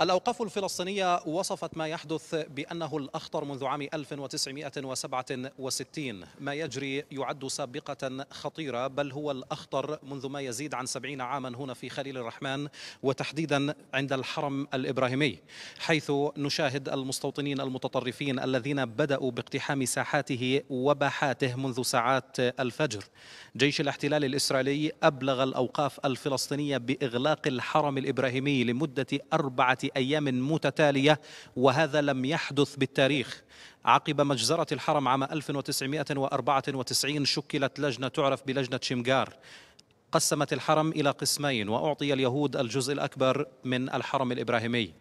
الأوقاف الفلسطينية وصفت ما يحدث بأنه الأخطر منذ عام 1967 ما يجري يعد سابقة خطيرة بل هو الأخطر منذ ما يزيد عن 70 عاما هنا في خليل الرحمن وتحديدا عند الحرم الإبراهيمي حيث نشاهد المستوطنين المتطرفين الذين بدأوا باقتحام ساحاته وباحاته منذ ساعات الفجر جيش الاحتلال الإسرائيلي أبلغ الأوقاف الفلسطينية بإغلاق الحرم الإبراهيمي لمدة أربعة أيام متتالية وهذا لم يحدث بالتاريخ عقب مجزرة الحرم عام 1994 شكلت لجنة تعرف بلجنة شمغار قسمت الحرم إلى قسمين وأعطي اليهود الجزء الأكبر من الحرم الإبراهيمي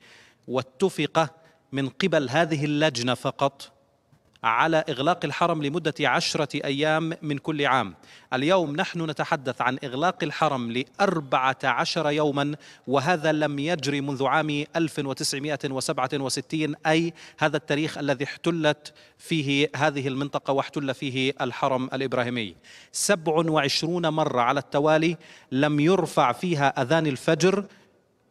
واتفق من قبل هذه اللجنة فقط على إغلاق الحرم لمدة عشرة أيام من كل عام اليوم نحن نتحدث عن إغلاق الحرم لأربعة عشر يوما وهذا لم يجري منذ عام 1967 أي هذا التاريخ الذي احتلت فيه هذه المنطقة واحتل فيه الحرم الإبراهيمي 27 مرة على التوالي لم يرفع فيها أذان الفجر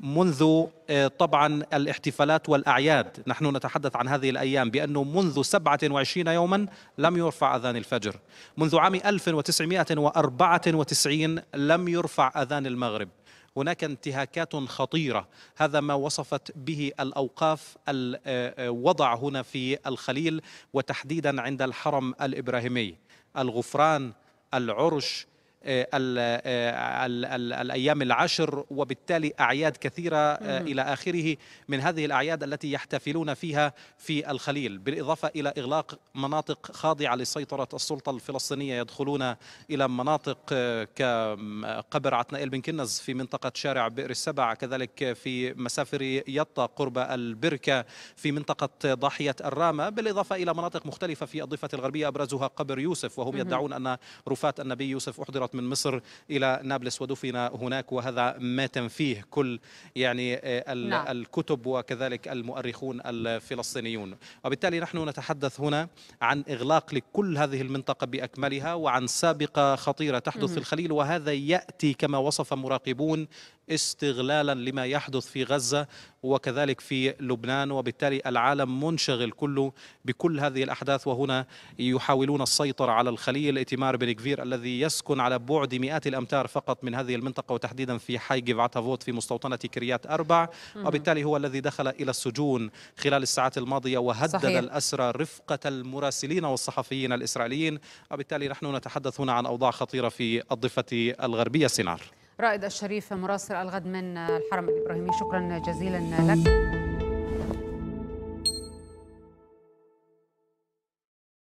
منذ آه، طبعا الاحتفالات والأعياد نحن نتحدث عن هذه الأيام بأنه منذ 27 يوما لم يرفع أذان الفجر منذ عام 1994 لم يرفع أذان المغرب هناك انتهاكات خطيره هذا ما وصفت به الاوقاف الوضع آه، آه، هنا في الخليل وتحديدا عند الحرم الابراهيمي الغفران العرش آه، آه، ال ال الأيام العشر وبالتالي أعياد كثيرة آه، إلى آخره من هذه الأعياد التي يحتفلون فيها في الخليل بالإضافة إلى إغلاق مناطق خاضعة لسيطرة السلطة الفلسطينية يدخلون إلى مناطق كقبر عتنائيل بن كنز في منطقة شارع بئر السبع كذلك في مسافر يطا قرب البركة في منطقة ضاحية الرامة بالإضافة إلى مناطق مختلفة في الضفة الغربية أبرزها قبر يوسف وهم يدعون أن رفات النبي يوسف أحضرت من مصر إلى نابلس ودفن هناك وهذا ما تنفيه كل يعني آه، نعم. الكتب وكذلك المؤرخون الفلسطينيون وبالتالي نحن نتحدث هنا عن إغلاق لكل هذه المنطقة بأكملها وعن سابقة خطيرة تحدث في الخليل وهذا يأتي كما وصف مراقبون استغلالا لما يحدث في غزة وكذلك في لبنان وبالتالي العالم منشغل كله بكل هذه الأحداث وهنا يحاولون السيطرة على الخليل إتمار بن كفير الذي يسكن على بعد مئات الأمتار فقط من هذه المنطقة وتحديدا في حي جيفعتافوت في مستوطنة كريات أربع وبالتالي هو الذي دخل إلى السجون خلال الساعات الماضية وهدد صحيح. الأسرى رفقة المراسلين والصحفيين الإسرائيليين وبالتالي نحن نتحدث هنا عن أوضاع خطيرة في الضفة الغربية سينار رائد الشريف مراسل الغد من الحرم الإبراهيمي شكرا جزيلا لك